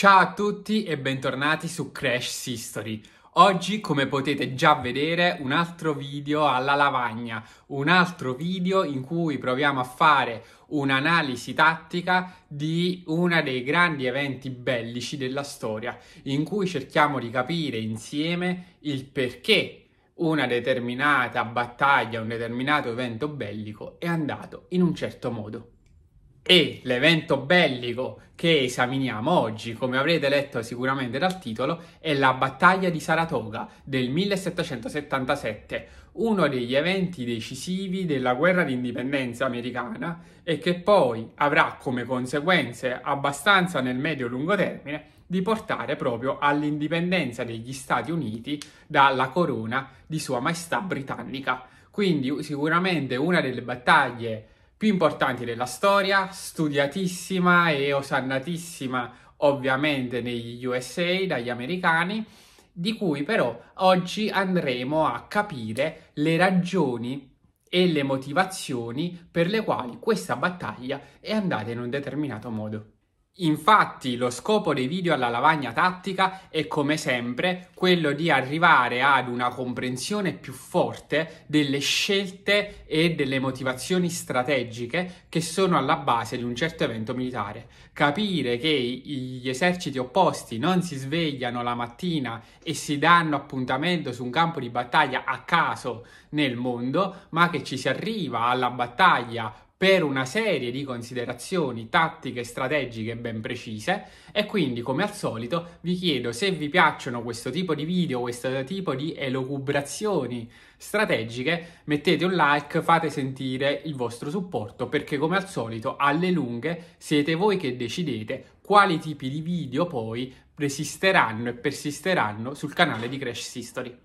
Ciao a tutti e bentornati su Crash History. Oggi, come potete già vedere, un altro video alla lavagna, un altro video in cui proviamo a fare un'analisi tattica di uno dei grandi eventi bellici della storia, in cui cerchiamo di capire insieme il perché una determinata battaglia, un determinato evento bellico è andato in un certo modo e l'evento bellico che esaminiamo oggi, come avrete letto sicuramente dal titolo, è la battaglia di Saratoga del 1777, uno degli eventi decisivi della guerra d'indipendenza americana e che poi avrà come conseguenze abbastanza nel medio-lungo termine di portare proprio all'indipendenza degli Stati Uniti dalla corona di Sua Maestà Britannica. Quindi sicuramente una delle battaglie più importanti della storia, studiatissima e osannatissima ovviamente negli USA dagli americani, di cui però oggi andremo a capire le ragioni e le motivazioni per le quali questa battaglia è andata in un determinato modo. Infatti lo scopo dei video alla lavagna tattica è come sempre quello di arrivare ad una comprensione più forte delle scelte e delle motivazioni strategiche che sono alla base di un certo evento militare. Capire che gli eserciti opposti non si svegliano la mattina e si danno appuntamento su un campo di battaglia a caso nel mondo, ma che ci si arriva alla battaglia per una serie di considerazioni tattiche e strategiche ben precise e quindi come al solito vi chiedo se vi piacciono questo tipo di video, questo tipo di elocubrazioni strategiche, mettete un like, fate sentire il vostro supporto perché come al solito alle lunghe siete voi che decidete quali tipi di video poi resisteranno e persisteranno sul canale di Crash History.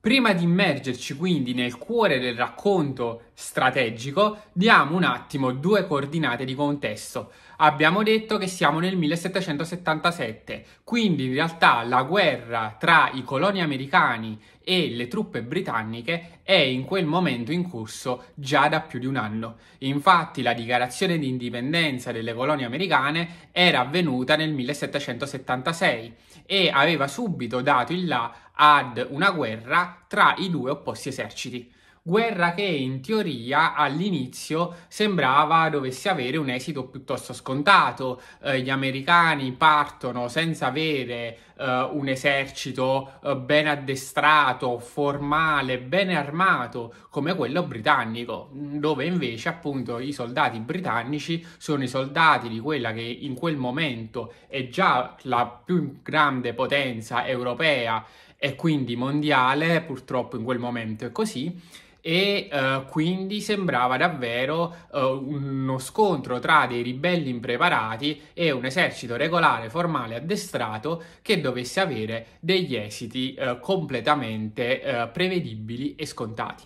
Prima di immergerci quindi nel cuore del racconto strategico, diamo un attimo due coordinate di contesto. Abbiamo detto che siamo nel 1777, quindi in realtà la guerra tra i coloni americani e le truppe britanniche è in quel momento in corso già da più di un anno. Infatti la dichiarazione di indipendenza delle colonie americane era avvenuta nel 1776 e aveva subito dato il là ad una guerra tra i due opposti eserciti. Guerra che in teoria all'inizio sembrava dovesse avere un esito piuttosto scontato. Eh, gli americani partono senza avere eh, un esercito eh, ben addestrato, formale, ben armato come quello britannico, dove invece appunto i soldati britannici sono i soldati di quella che in quel momento è già la più grande potenza europea e quindi mondiale, purtroppo in quel momento è così, e eh, quindi sembrava davvero eh, uno scontro tra dei ribelli impreparati e un esercito regolare, formale, addestrato che dovesse avere degli esiti eh, completamente eh, prevedibili e scontati.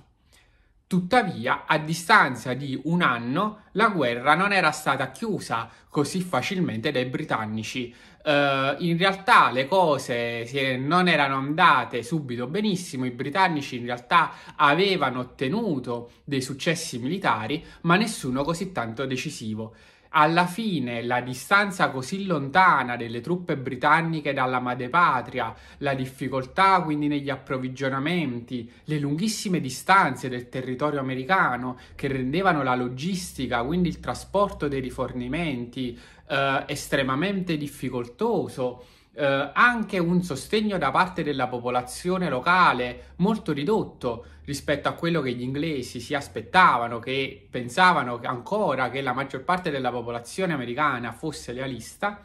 Tuttavia, a distanza di un anno, la guerra non era stata chiusa così facilmente dai britannici. Uh, in realtà le cose non erano andate subito benissimo, i britannici in realtà avevano ottenuto dei successi militari, ma nessuno così tanto decisivo alla fine la distanza così lontana delle truppe britanniche dalla madrepatria, la difficoltà quindi negli approvvigionamenti, le lunghissime distanze del territorio americano che rendevano la logistica, quindi il trasporto dei rifornimenti, eh, estremamente difficoltoso eh, anche un sostegno da parte della popolazione locale molto ridotto rispetto a quello che gli inglesi si aspettavano, che pensavano ancora che la maggior parte della popolazione americana fosse realista.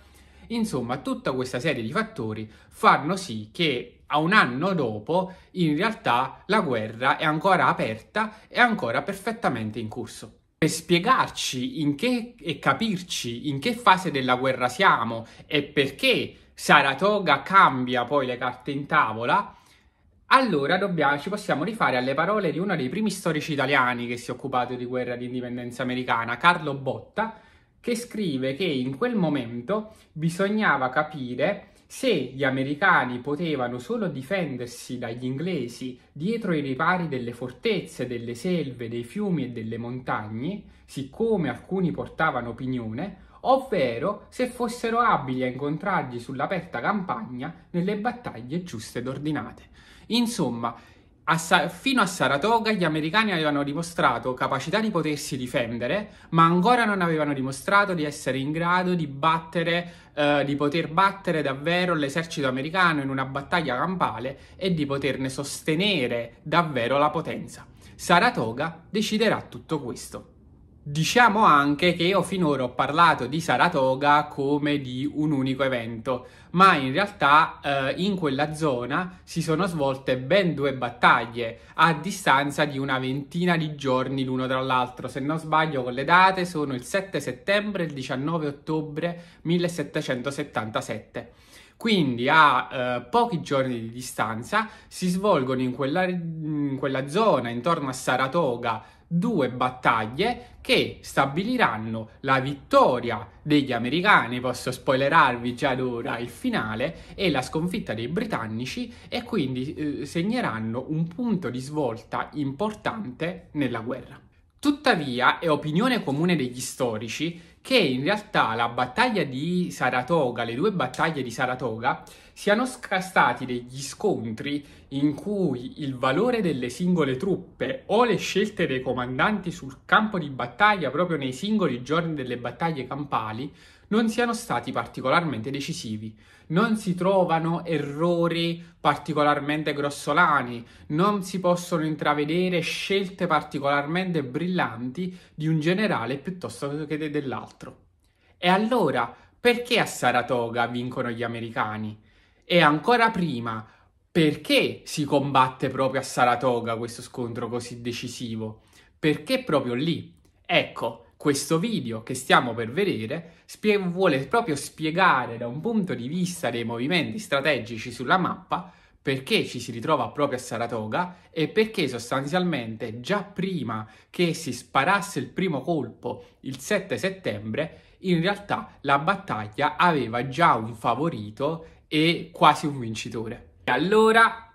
Insomma, tutta questa serie di fattori fanno sì che a un anno dopo, in realtà, la guerra è ancora aperta e ancora perfettamente in corso. Per spiegarci in che e capirci in che fase della guerra siamo e perché Saratoga cambia poi le carte in tavola, allora dobbiamo, ci possiamo rifare alle parole di uno dei primi storici italiani che si è occupato di guerra di indipendenza americana, Carlo Botta, che scrive che in quel momento bisognava capire se gli americani potevano solo difendersi dagli inglesi dietro i ripari delle fortezze, delle selve, dei fiumi e delle montagne, siccome alcuni portavano opinione, ovvero se fossero abili a incontrargli sull'aperta campagna nelle battaglie giuste ed ordinate. Insomma, a fino a Saratoga gli americani avevano dimostrato capacità di potersi difendere, ma ancora non avevano dimostrato di essere in grado di battere, eh, di poter battere davvero l'esercito americano in una battaglia campale e di poterne sostenere davvero la potenza. Saratoga deciderà tutto questo. Diciamo anche che io finora ho parlato di Saratoga come di un unico evento, ma in realtà eh, in quella zona si sono svolte ben due battaglie a distanza di una ventina di giorni l'uno dall'altro. Se non sbaglio con le date sono il 7 settembre e il 19 ottobre 1777. Quindi a eh, pochi giorni di distanza si svolgono in quella, in quella zona, intorno a Saratoga, due battaglie che stabiliranno la vittoria degli americani, posso spoilerarvi già ad ora il finale, e la sconfitta dei britannici e quindi eh, segneranno un punto di svolta importante nella guerra. Tuttavia è opinione comune degli storici che in realtà la battaglia di Saratoga, le due battaglie di Saratoga, siano stati degli scontri in cui il valore delle singole truppe o le scelte dei comandanti sul campo di battaglia proprio nei singoli giorni delle battaglie campali non siano stati particolarmente decisivi, non si trovano errori particolarmente grossolani, non si possono intravedere scelte particolarmente brillanti di un generale piuttosto che de- dell'altro. E allora, perché a Saratoga vincono gli americani? E ancora prima, perché si combatte proprio a Saratoga questo scontro così decisivo? Perché proprio lì? Ecco, questo video che stiamo per vedere spie- vuole proprio spiegare da un punto di vista dei movimenti strategici sulla mappa perché ci si ritrova proprio a Saratoga e perché sostanzialmente già prima che si sparasse il primo colpo il 7 settembre, in realtà la battaglia aveva già un favorito e quasi un vincitore. E allora,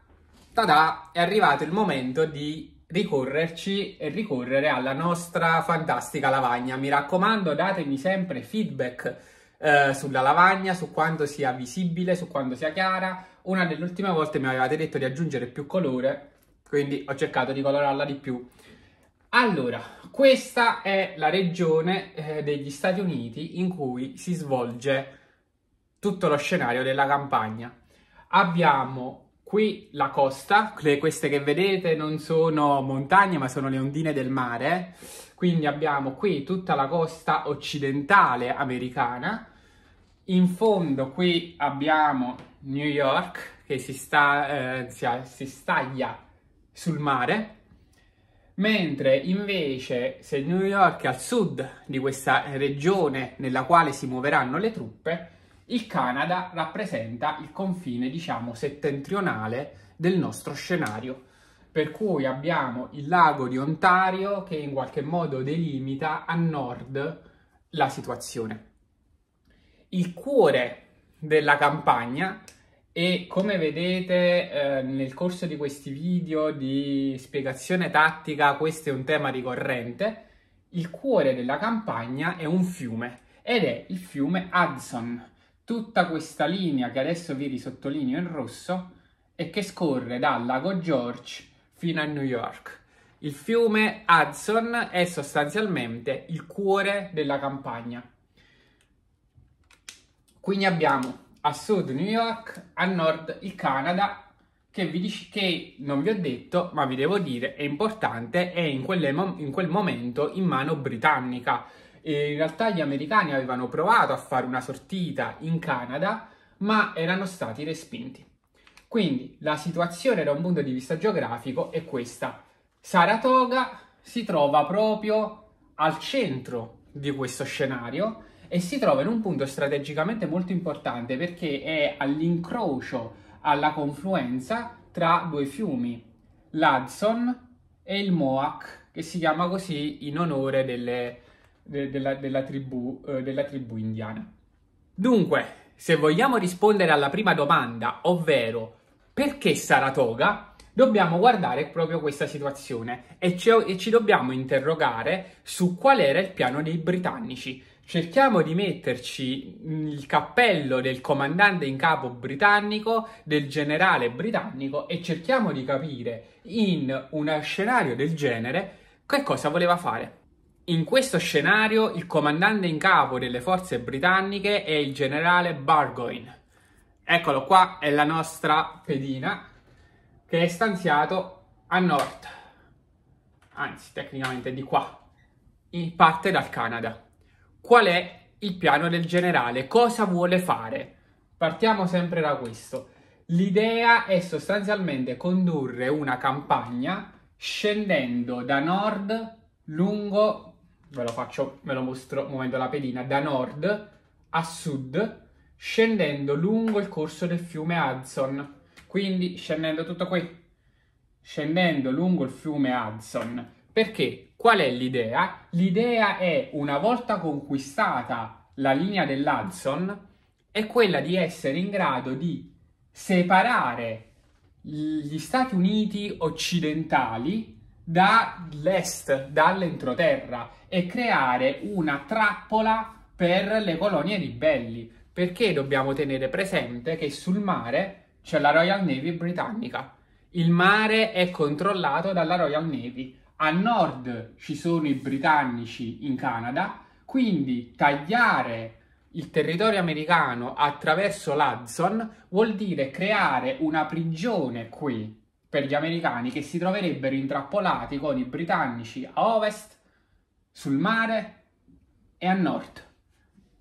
tada, è arrivato il momento di ricorrerci e ricorrere alla nostra fantastica lavagna. Mi raccomando, datemi sempre feedback eh, sulla lavagna, su quanto sia visibile, su quanto sia chiara. Una delle ultime volte mi avevate detto di aggiungere più colore, quindi ho cercato di colorarla di più. Allora, questa è la regione eh, degli Stati Uniti in cui si svolge tutto lo scenario della campagna. Abbiamo Qui la costa, queste che vedete non sono montagne ma sono le ondine del mare, quindi abbiamo qui tutta la costa occidentale americana, in fondo qui abbiamo New York che si, sta, eh, si, si staglia sul mare, mentre invece se New York è al sud di questa regione nella quale si muoveranno le truppe, il Canada rappresenta il confine, diciamo, settentrionale del nostro scenario. Per cui abbiamo il lago di Ontario che in qualche modo delimita a nord la situazione. Il cuore della campagna e come vedete eh, nel corso di questi video di spiegazione tattica questo è un tema ricorrente, il cuore della campagna è un fiume ed è il fiume Hudson tutta questa linea che adesso vi risottolineo in rosso e che scorre dal lago George fino a New York. Il fiume Hudson è sostanzialmente il cuore della campagna. Quindi abbiamo a sud New York, a nord il Canada, che, vi dici, che non vi ho detto, ma vi devo dire, è importante, è in, in quel momento in mano britannica e in realtà gli americani avevano provato a fare una sortita in Canada, ma erano stati respinti. Quindi la situazione da un punto di vista geografico è questa. Saratoga si trova proprio al centro di questo scenario e si trova in un punto strategicamente molto importante perché è all'incrocio, alla confluenza tra due fiumi, l'Hudson e il Mohawk, che si chiama così in onore delle della, della, tribù, eh, della tribù indiana. Dunque, se vogliamo rispondere alla prima domanda, ovvero perché Saratoga, dobbiamo guardare proprio questa situazione e ci, e ci, dobbiamo interrogare su qual era il piano dei britannici. Cerchiamo di metterci il cappello del comandante in capo britannico, del generale britannico e cerchiamo di capire in uno scenario del genere che cosa voleva fare. In questo scenario il comandante in capo delle forze britanniche è il generale Burgoyne. Eccolo qua, è la nostra pedina che è stanziato a nord, anzi tecnicamente di qua, in parte dal Canada. Qual è il piano del generale? Cosa vuole fare? Partiamo sempre da questo. L'idea è sostanzialmente condurre una campagna scendendo da nord lungo ve lo faccio, ve lo mostro muovendo la pedina, da nord a sud, scendendo lungo il corso del fiume Hudson. Quindi scendendo tutto qui, scendendo lungo il fiume Hudson. Perché? Qual è l'idea? L'idea è, una volta conquistata la linea dell'Hudson, è quella di essere in grado di separare gli Stati Uniti occidentali dall'est, dall'entroterra e creare una trappola per le colonie ribelli, perché dobbiamo tenere presente che sul mare c'è la Royal Navy britannica. Il mare è controllato dalla Royal Navy. A nord ci sono i britannici in Canada, quindi tagliare il territorio americano attraverso l'Hudson vuol dire creare una prigione qui per gli americani che si troverebbero intrappolati con i britannici a ovest, sul mare e a nord.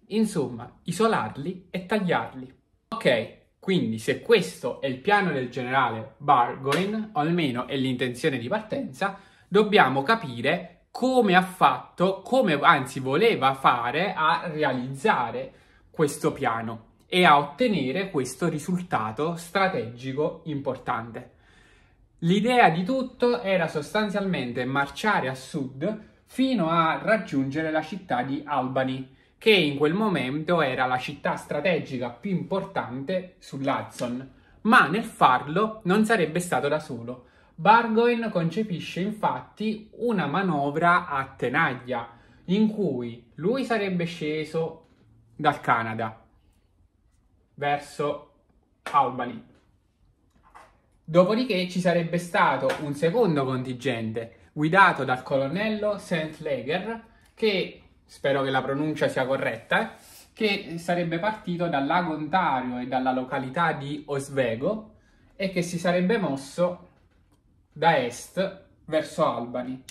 Insomma, isolarli e tagliarli. Ok, quindi se questo è il piano del generale Burgoyne, o almeno è l'intenzione di partenza, dobbiamo capire come ha fatto, come anzi voleva fare a realizzare questo piano e a ottenere questo risultato strategico importante. L'idea di tutto era sostanzialmente marciare a sud fino a raggiungere la città di Albany, che in quel momento era la città strategica più importante sull'Hudson. Ma nel farlo non sarebbe stato da solo. Burgoyne concepisce infatti una manovra a tenaglia, in cui lui sarebbe sceso dal Canada verso Albany Dopodiché ci sarebbe stato un secondo contingente guidato dal colonnello St. Sentleger, che spero che la pronuncia sia corretta, eh, che sarebbe partito dal lago Ontario e dalla località di Oswego e che si sarebbe mosso da est verso Albany.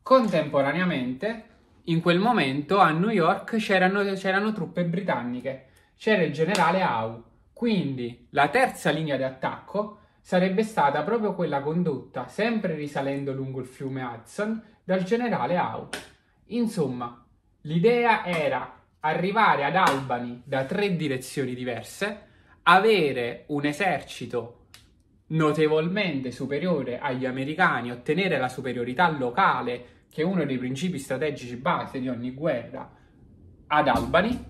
Contemporaneamente, in quel momento a New York c'erano truppe britanniche, c'era il generale Howe, quindi la terza linea di attacco sarebbe stata proprio quella condotta, sempre risalendo lungo il fiume Hudson, dal generale Howe. Insomma, l'idea era arrivare ad Albany da tre direzioni diverse, avere un esercito notevolmente superiore agli americani, ottenere la superiorità locale, che è uno dei principi strategici base di ogni guerra, ad Albany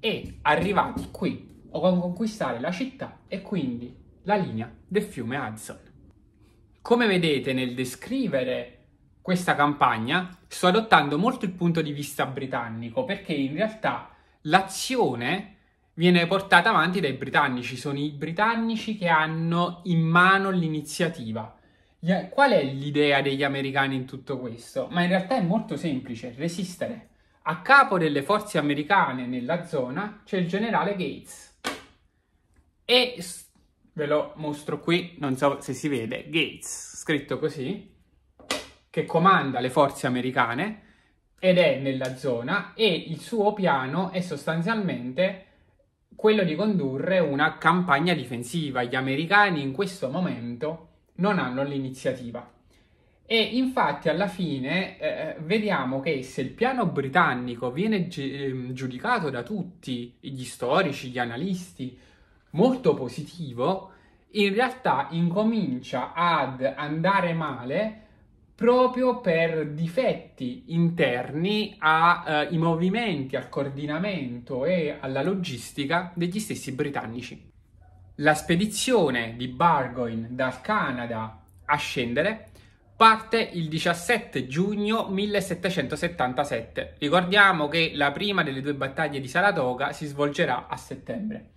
e arrivati qui o conquistare la città e quindi la linea del fiume Hudson. Come vedete nel descrivere questa campagna, sto adottando molto il punto di vista britannico perché in realtà l'azione viene portata avanti dai britannici, sono i britannici che hanno in mano l'iniziativa. Qual è l'idea degli americani in tutto questo? Ma in realtà è molto semplice, resistere. A capo delle forze americane nella zona c'è il generale Gates e ve lo mostro qui, non so se si vede, Gates, scritto così, che comanda le forze americane ed è nella zona e il suo piano è sostanzialmente quello di condurre una campagna difensiva. Gli americani in questo momento non hanno l'iniziativa. E infatti alla fine eh, eh vediamo che se il piano britannico viene gi- ehm, giudicato da tutti gli storici, gli analisti, molto positivo, in realtà incomincia ad andare male proprio per difetti interni ai eh, movimenti, al coordinamento e alla logistica degli stessi britannici. La spedizione di Burgoyne dal Canada a scendere parte il 17 giugno 1777. Ricordiamo che la prima delle due battaglie di Saratoga si svolgerà a settembre.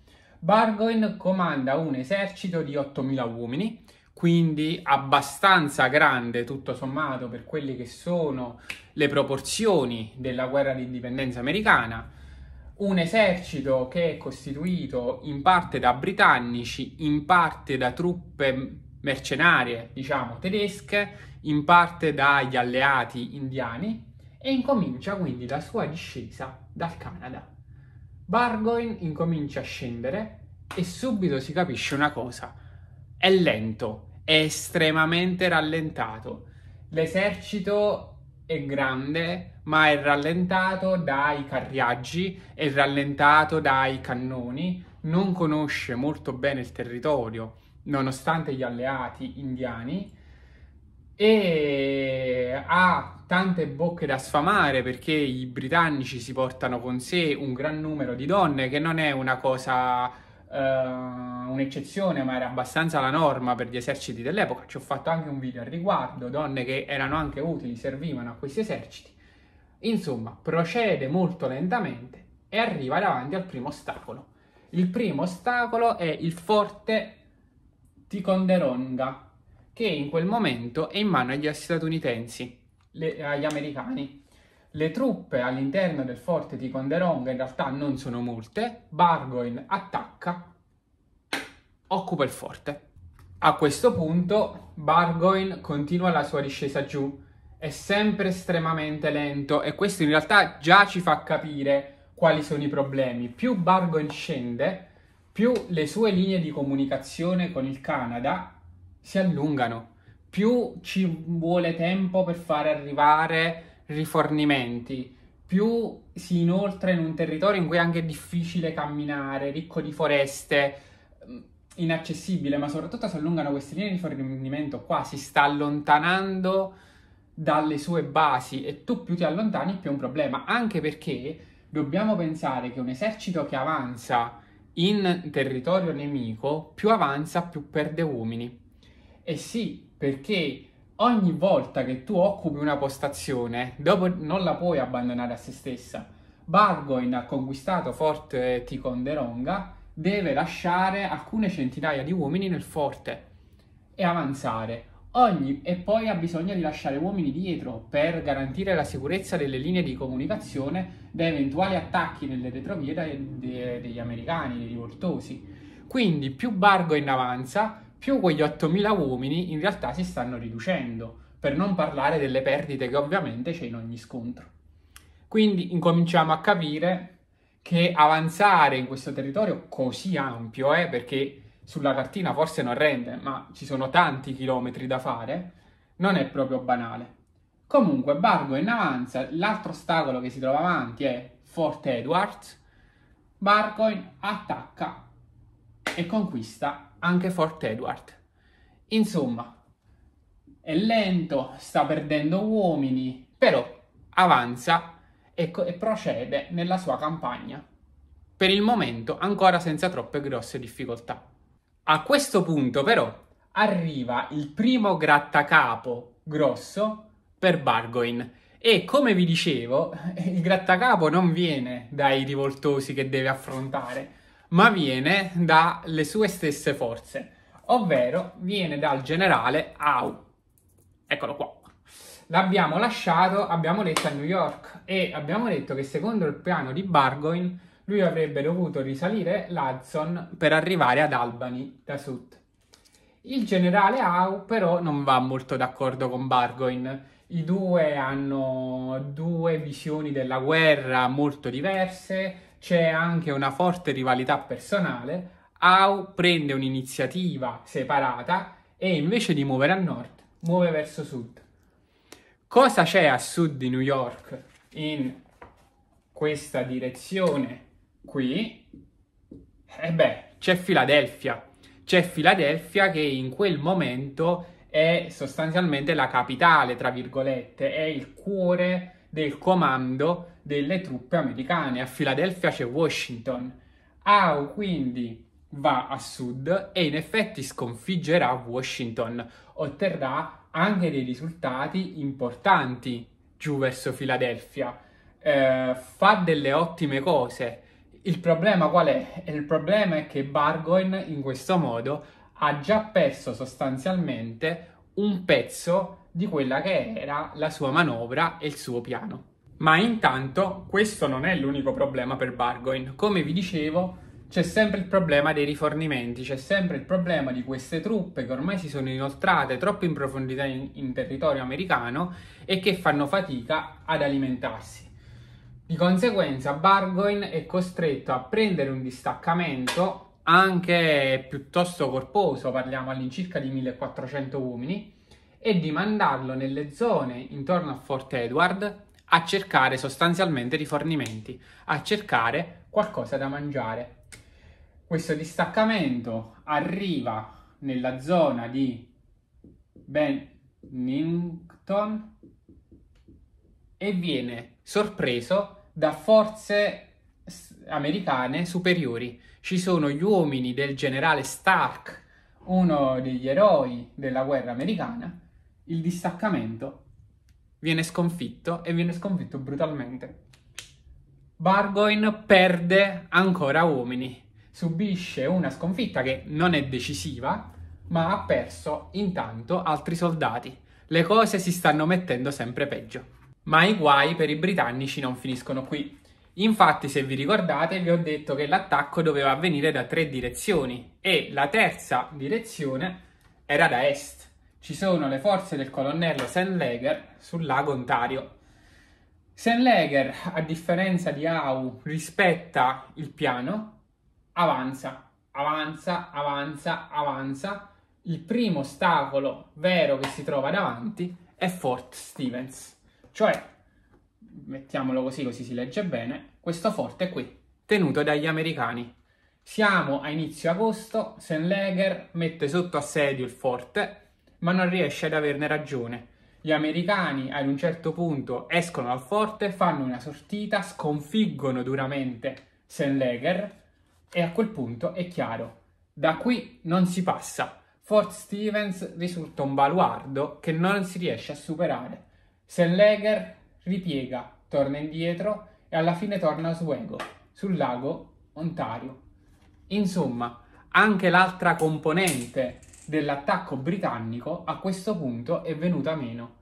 Bargoin comanda un esercito di 8.000 uomini, quindi abbastanza grande tutto sommato per quelle che sono le proporzioni della guerra d'indipendenza americana, un esercito che è costituito in parte da britannici, in parte da truppe mercenarie, diciamo, tedesche, in parte dagli alleati indiani e incomincia quindi la sua discesa dal Canada. Bargoin incomincia a scendere e subito si capisce una cosa. È lento, è estremamente rallentato. L'esercito è grande, ma è rallentato dai carriaggi, è rallentato dai cannoni, non conosce molto bene il territorio, nonostante gli alleati indiani, e ha tante bocche da sfamare perché i britannici si portano con sé un gran numero di donne, che non è una cosa, eh, un'eccezione, ma era abbastanza la norma per gli eserciti dell'epoca. Ci ho fatto anche un video al riguardo, donne che erano anche utili, servivano a questi eserciti. Insomma, procede molto lentamente e arriva davanti al primo ostacolo. Il primo ostacolo è il forte Ticonderonga, che in quel momento è in mano agli statunitensi le, agli americani. Le truppe all'interno del forte di Ticonderonga in realtà non sono molte. Bargoin attacca, occupa il forte. A questo punto Bargoin continua la sua discesa giù, è sempre estremamente lento e questo in realtà già ci fa capire quali sono i problemi. Più Bargoin scende, più le sue linee di comunicazione con il Canada si allungano più ci vuole tempo per fare arrivare rifornimenti, più si inoltra in un territorio in cui è anche difficile camminare, ricco di foreste, mm, inaccessibile, ma soprattutto si allungano queste linee di rifornimento qua, si sta allontanando dalle sue basi e tu più ti allontani più è un problema, anche perché dobbiamo pensare che un esercito che avanza in territorio nemico più avanza più perde uomini e eh sì, perché ogni volta che tu occupi una postazione, dopo non la puoi abbandonare a se stessa. Burgoyne ha conquistato Fort Ticonderoga, deve lasciare alcune centinaia di uomini nel forte e avanzare. Ogni, e poi ha bisogno di lasciare uomini dietro per garantire la sicurezza delle linee di comunicazione da eventuali attacchi nelle retrovie degli americani, dei rivoltosi. Quindi più Bargo in avanza, più quegli 8.000 uomini in realtà si stanno riducendo, per non parlare delle perdite che ovviamente c'è in ogni scontro. Quindi incominciamo a capire che avanzare in questo territorio così ampio, eh, perché sulla cartina forse non rende, ma ci sono tanti chilometri da fare, non è proprio banale. Comunque Bargoin avanza, l'altro ostacolo che si trova avanti è Fort Edwards, Bargoin attacca e conquista anche Fort Edward. Insomma, è lento, sta perdendo uomini, però avanza e, e procede nella sua campagna. Per il momento ancora senza troppe grosse difficoltà. A questo punto però arriva il primo grattacapo grosso per Bargoin e come vi dicevo il grattacapo non viene dai rivoltosi che deve affrontare ma viene dalle sue stesse forze, ovvero viene dal generale Au. Eccolo qua. L'abbiamo lasciato, abbiamo letto a New York e abbiamo detto che secondo il piano di Bargoin lui avrebbe dovuto risalire l'Hudson per arrivare ad Albany da sud. Il generale Au però non va molto d'accordo con Bargoin. I due hanno due visioni della guerra molto diverse, c'è anche una forte rivalità personale, Au prende un'iniziativa separata e invece di muovere a nord, muove verso sud. Cosa c'è a sud di New York in questa direzione qui? E eh beh, c'è Filadelfia. C'è Filadelfia che in quel momento è sostanzialmente la capitale, tra virgolette, è il cuore del comando delle truppe americane. A Filadelfia c'è Washington. Howe quindi va a sud e in effetti sconfiggerà Washington, otterrà anche dei risultati importanti giù verso Filadelfia. Eh, fa delle ottime cose. Il problema qual è? Il problema è che Bargoin in questo modo ha già perso sostanzialmente un pezzo di quella che era la sua manovra e il suo piano. Ma intanto questo non è l'unico problema per Bargoin. Come vi dicevo, c'è sempre il problema dei rifornimenti, c'è sempre il problema di queste truppe che ormai si sono inoltrate troppo in profondità in, in territorio americano e che fanno fatica ad alimentarsi. Di conseguenza Bargoin è costretto a prendere un distaccamento anche piuttosto corposo, parliamo all'incirca di 1400 uomini, e di mandarlo nelle zone intorno a Fort Edward a cercare sostanzialmente rifornimenti, a cercare qualcosa da mangiare. Questo distaccamento arriva nella zona di Bennington e viene sorpreso da forze americane superiori. Ci sono gli uomini del generale Stark, uno degli eroi della guerra americana, il distaccamento viene sconfitto e viene sconfitto brutalmente. Bargoin perde ancora uomini, subisce una sconfitta che non è decisiva, ma ha perso intanto altri soldati. Le cose si stanno mettendo sempre peggio. Ma i guai per i britannici non finiscono qui. Infatti, se vi ricordate, vi ho detto che l'attacco doveva avvenire da tre direzioni e la terza direzione era da est ci sono le forze del colonnello Senleger sul lago Ontario. Senleger, a differenza di Au, rispetta il piano, avanza, avanza, avanza, avanza. Il primo ostacolo vero che si trova davanti è Fort Stevens, cioè, mettiamolo così così si legge bene, questo forte qui, tenuto dagli americani. Siamo a inizio agosto, Senleger mette sotto assedio il forte ma non riesce ad averne ragione. Gli americani ad un certo punto escono al forte, fanno una sortita, sconfiggono duramente Senleger e a quel punto è chiaro, da qui non si passa. Fort Stevens risulta un baluardo che non si riesce a superare. Senleger ripiega, torna indietro e alla fine torna a Oswego, sul lago Ontario. Insomma, anche l'altra componente dell'attacco britannico a questo punto è venuta meno.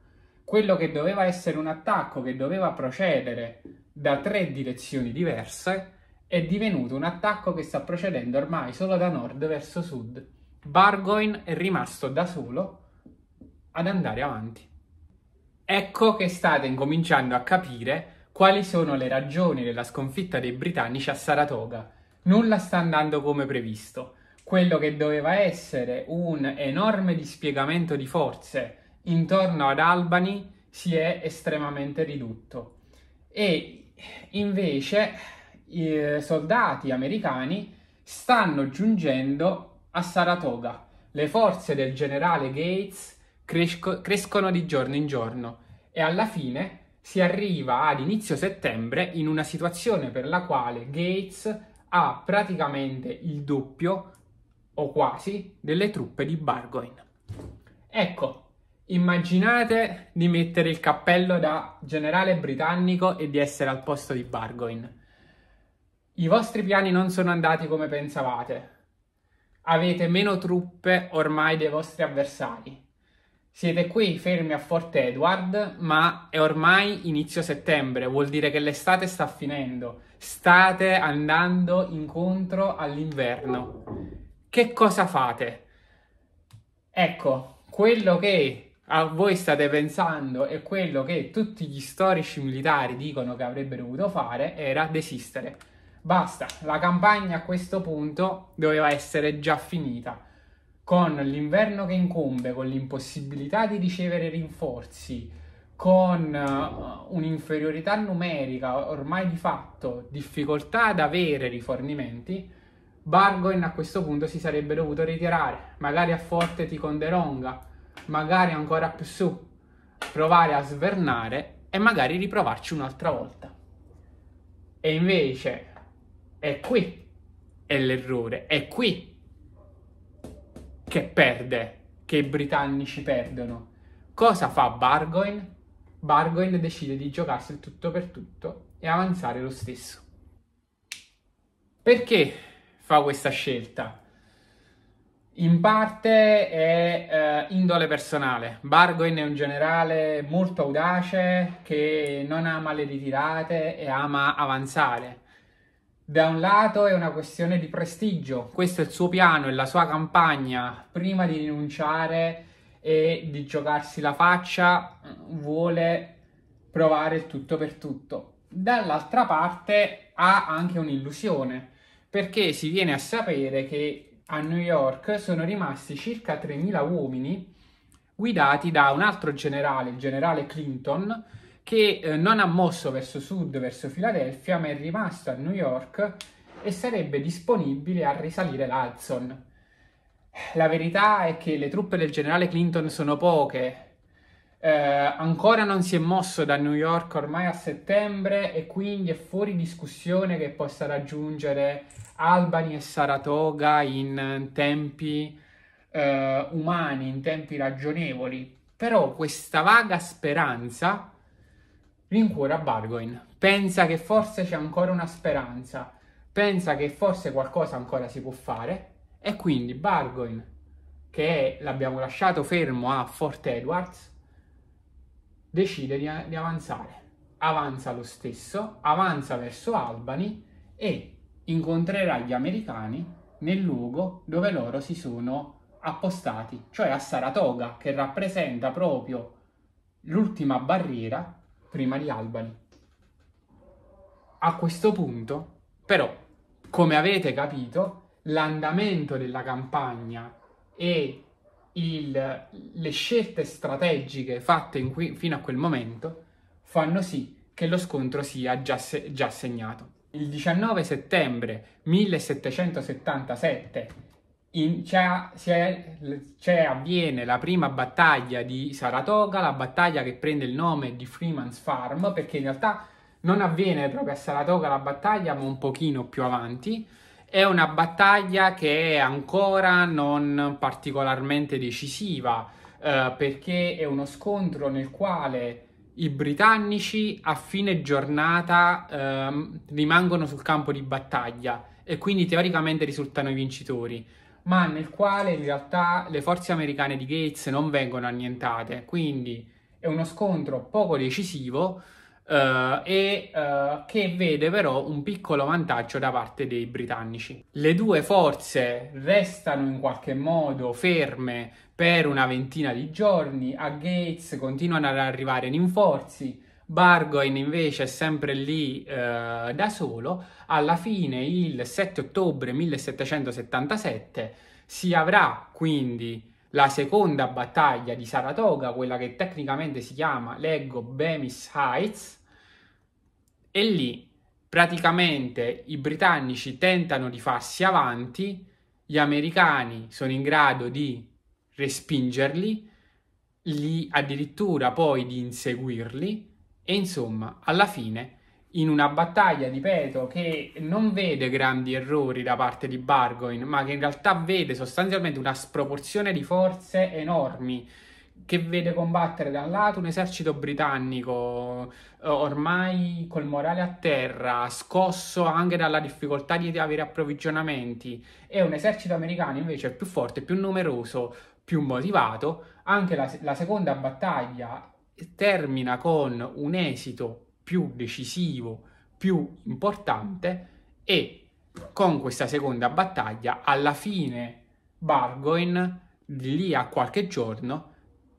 Quello che doveva essere un attacco che doveva procedere da tre direzioni diverse è divenuto un attacco che sta procedendo ormai solo da nord verso sud. Bargoin è rimasto da solo ad andare avanti. Ecco che state incominciando a capire quali sono le ragioni della sconfitta dei britannici a Saratoga. Nulla sta andando come previsto quello che doveva essere un enorme dispiegamento di forze intorno ad Albany si è estremamente ridotto e invece i soldati americani stanno giungendo a Saratoga. Le forze del generale Gates cresco- crescono di giorno in giorno e alla fine si arriva ad inizio settembre in una situazione per la quale Gates ha praticamente il doppio o quasi, delle truppe di Bargoin. Ecco, immaginate di mettere il cappello da generale britannico e di essere al posto di Bargoin. I vostri piani non sono andati come pensavate. Avete meno truppe ormai dei vostri avversari. Siete qui fermi a Fort Edward, ma è ormai inizio settembre, vuol dire che l'estate sta finendo. State andando incontro all'inverno che cosa fate? Ecco, quello che a voi state pensando e quello che tutti gli storici militari dicono che avrebbero dovuto fare era desistere. Basta, la campagna a questo punto doveva essere già finita. Con l'inverno che incombe, con l'impossibilità di ricevere rinforzi, con eh, un'inferiorità numerica ormai di fatto, difficoltà ad avere rifornimenti, Bargoin a questo punto si sarebbe dovuto ritirare, magari a Forte Ticonderonga, magari ancora più su, provare a svernare e magari riprovarci un'altra volta. E invece è qui, è l'errore, è qui che perde, che i britannici perdono. Cosa fa Bargoin? Bargoin decide di giocarsi il tutto per tutto e avanzare lo stesso. Perché fa questa scelta. In parte è eh, indole personale. Bargoin è un generale molto audace che non ama le ritirate e ama avanzare. Da un lato è una questione di prestigio, questo è il suo piano e la sua campagna. Prima di rinunciare e di giocarsi la faccia, vuole provare il tutto per tutto. Dall'altra parte ha anche un'illusione perché si viene a sapere che a New York sono rimasti circa 3.000 uomini guidati da un altro generale, il generale Clinton, che eh, non ha mosso verso sud, verso Filadelfia, ma è rimasto a New York e sarebbe disponibile a risalire l'Hudson. La verità è che le truppe del generale Clinton sono poche, eh, ancora non si è mosso da New York ormai a settembre e quindi è fuori discussione che possa raggiungere Albany e Saratoga in tempi eh, umani, in tempi ragionevoli. Però questa vaga speranza rincuora Bargoin. Pensa che forse c'è ancora una speranza, pensa che forse qualcosa ancora si può fare e quindi Bargoin, che l'abbiamo lasciato fermo a Fort Edwards, decide di, di avanzare. Avanza lo stesso, avanza verso Albany e incontrerà gli americani nel luogo dove loro si sono appostati, cioè a Saratoga, che rappresenta proprio l'ultima barriera prima di Albany. A questo punto, però, come avete capito, l'andamento della campagna e il, le scelte strategiche fatte qui, fino a quel momento fanno sì che lo scontro sia già, se, già segnato. Il 19 settembre 1777 in, c'è, c'è, c'è, avviene la prima battaglia di Saratoga, la battaglia che prende il nome di Freeman's Farm, perché in realtà non avviene proprio a Saratoga la battaglia, ma un pochino più avanti, è una battaglia che è ancora non particolarmente decisiva, eh, perché è uno scontro nel quale i britannici a fine giornata ehm, rimangono sul campo di battaglia e quindi teoricamente risultano i vincitori, ma nel quale in realtà le forze americane di Gates non vengono annientate, quindi è uno scontro poco decisivo Uh, e uh, che vede però un piccolo vantaggio da parte dei britannici. Le due forze restano in qualche modo ferme per una ventina di giorni, a Gates continuano ad arrivare rinforzi, Bargoin invece è sempre lì uh, da solo, alla fine il 7 ottobre 1777 si avrà quindi la seconda battaglia di Saratoga, quella che tecnicamente si chiama, leggo, Bemis Heights, e lì praticamente i britannici tentano di farsi avanti, gli americani sono in grado di respingerli, li, addirittura poi di inseguirli e insomma alla fine in una battaglia, ripeto, che non vede grandi errori da parte di Bargoin, ma che in realtà vede sostanzialmente una sproporzione di forze enormi che vede combattere da un lato un esercito britannico eh, ormai col morale a terra, scosso anche dalla difficoltà di avere approvvigionamenti, e un esercito americano invece più forte, più numeroso, più motivato, anche la, la seconda battaglia termina con un esito più decisivo, più importante e con questa seconda battaglia alla fine Bargoin, di lì a qualche giorno,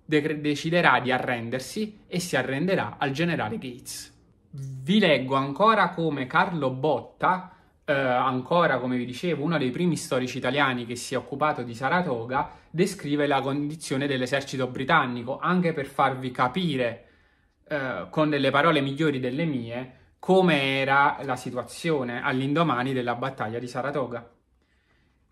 de- deciderà di arrendersi e si arrenderà al generale Gates. Vi leggo ancora come Carlo Botta, eh, ancora come vi dicevo, uno dei primi storici italiani che si è occupato di Saratoga, descrive la condizione dell'esercito britannico, anche per farvi capire eh, con delle parole migliori delle mie come era la situazione all'indomani della battaglia di Saratoga.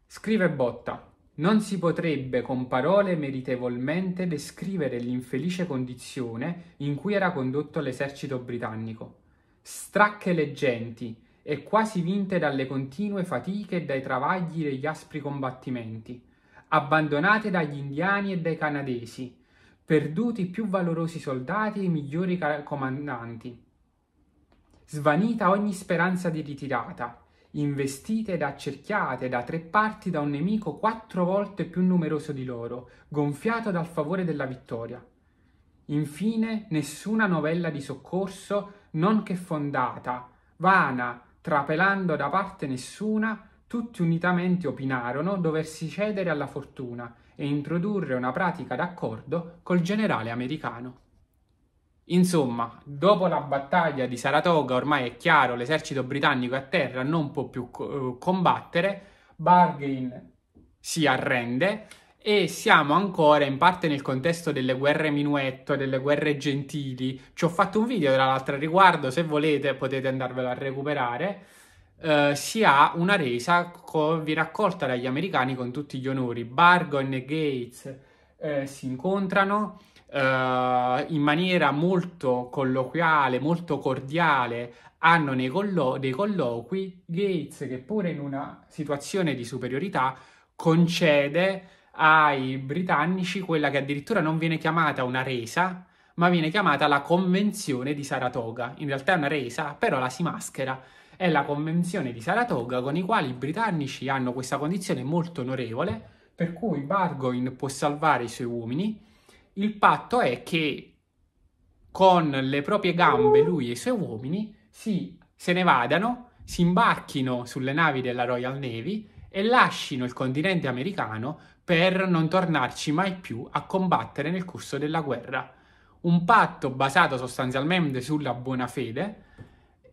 Scrive Botta. Non si potrebbe con parole meritevolmente descrivere l'infelice condizione in cui era condotto l'esercito britannico. Stracche leggenti e quasi vinte dalle continue fatiche e dai travagli degli aspri combattimenti, abbandonate dagli indiani e dai canadesi, perduti i più valorosi soldati e i migliori comandanti. Svanita ogni speranza di ritirata, investite ed accerchiate da tre parti da un nemico quattro volte più numeroso di loro, gonfiato dal favore della vittoria. Infine, nessuna novella di soccorso, non che fondata, vana, trapelando da parte nessuna, tutti unitamente opinarono doversi cedere alla fortuna e introdurre una pratica d'accordo col generale americano. Insomma, dopo la battaglia di Saratoga, ormai è chiaro, l'esercito britannico a terra non può più eh, combattere, Bargain si arrende e siamo ancora in parte nel contesto delle guerre minuetto, delle guerre gentili. Ci ho fatto un video tra l'altro al riguardo, se volete potete andarvelo a recuperare. Uh, si ha una resa co- raccolta dagli americani con tutti gli onori. Bargain e Gates eh, si incontrano uh, in maniera molto colloquiale, molto cordiale, hanno collo- dei colloqui, Gates, che pure in una situazione di superiorità, concede ai britannici quella che addirittura non viene chiamata una resa, ma viene chiamata la Convenzione di Saratoga. In realtà è una resa, però la si maschera. È la Convenzione di Saratoga con i quali i britannici hanno questa condizione molto onorevole, per cui Bargoin può salvare i suoi uomini il patto è che con le proprie gambe lui e i suoi uomini si, se ne vadano, si imbarchino sulle navi della Royal Navy e lasciano il continente americano per non tornarci mai più a combattere nel corso della guerra. Un patto basato sostanzialmente sulla buona fede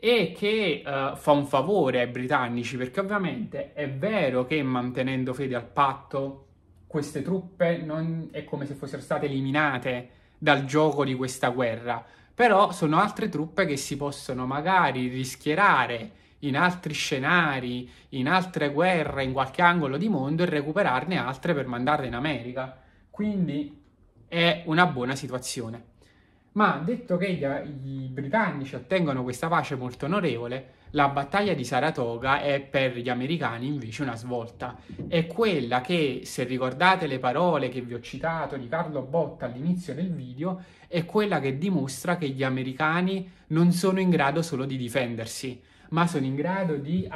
e che eh, fa un favore ai britannici perché ovviamente è vero che mantenendo fede al patto queste truppe non è come se fossero state eliminate dal gioco di questa guerra, però sono altre truppe che si possono magari rischierare in altri scenari, in altre guerre, in qualche angolo di mondo e recuperarne altre per mandarle in America. Quindi è una buona situazione. Ma detto che gli, i britannici ottengono questa pace molto onorevole, la battaglia di Saratoga è per gli americani invece una svolta. È quella che, se ricordate le parole che vi ho citato di Carlo Botta all'inizio del video, è quella che dimostra che gli americani non sono in grado solo di difendersi, ma sono in grado di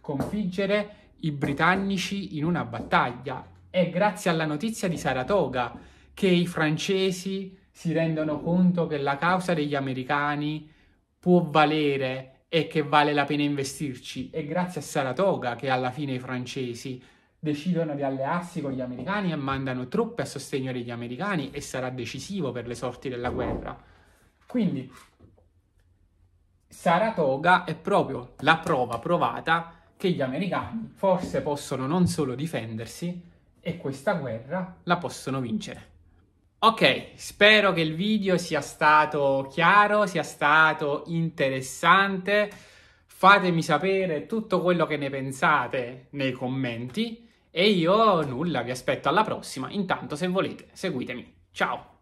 sconfiggere i britannici in una battaglia. È grazie alla notizia di Saratoga che i francesi si rendono conto che la causa degli americani può valere e che vale la pena investirci. E grazie a Saratoga che alla fine i francesi decidono di allearsi con gli americani e mandano truppe a sostegno degli americani e sarà decisivo per le sorti della guerra. Quindi Saratoga è proprio la prova provata che gli americani forse possono non solo difendersi e questa guerra la possono vincere. Ok, spero che il video sia stato chiaro, sia stato interessante. Fatemi sapere tutto quello che ne pensate nei commenti e io nulla, vi aspetto alla prossima. Intanto se volete seguitemi. Ciao!